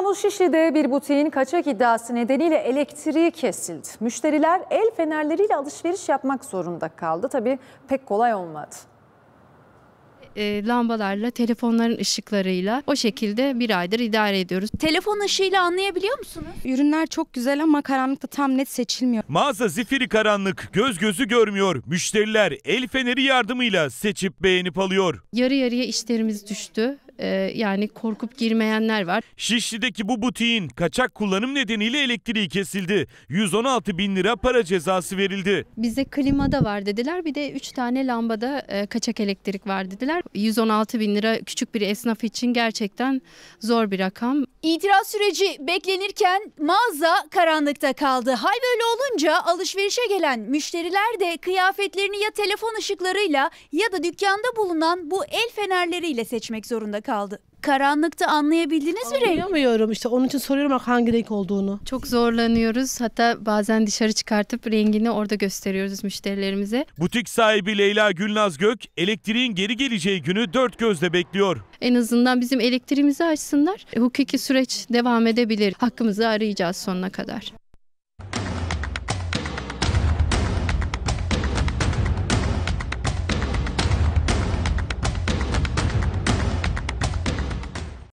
İstanbul Şişli'de bir butiğin kaçak iddiası nedeniyle elektriği kesildi. Müşteriler el fenerleriyle alışveriş yapmak zorunda kaldı. Tabii pek kolay olmadı e, lambalarla, telefonların ışıklarıyla o şekilde bir aydır idare ediyoruz. Telefon ışığıyla anlayabiliyor musunuz? Ürünler çok güzel ama karanlıkta tam net seçilmiyor. Mağaza zifiri karanlık, göz gözü görmüyor. Müşteriler el feneri yardımıyla seçip beğenip alıyor. Yarı yarıya işlerimiz düştü. Ee, yani korkup girmeyenler var. Şişli'deki bu butiğin kaçak kullanım nedeniyle elektriği kesildi. 116 bin lira para cezası verildi. Bize klima da var dediler bir de 3 tane lambada e, kaçak elektrik var dediler. 116 bin lira küçük bir esnaf için gerçekten zor bir rakam. İtiraz süreci beklenirken mağaza karanlıkta kaldı. Hal böyle olunca alışverişe gelen müşteriler de kıyafetlerini ya telefon ışıklarıyla ya da dükkanda bulunan bu el fenerleriyle seçmek zorunda kaldı kaldı. Karanlıkta anlayabildiniz mi renk? Anlayamıyorum işte onun için soruyorum bak hangi renk olduğunu. Çok zorlanıyoruz. Hatta bazen dışarı çıkartıp rengini orada gösteriyoruz müşterilerimize. Butik sahibi Leyla Gülnaz Gök elektriğin geri geleceği günü dört gözle bekliyor. En azından bizim elektriğimizi açsınlar. Hukuki süreç devam edebilir. Hakkımızı arayacağız sonuna kadar.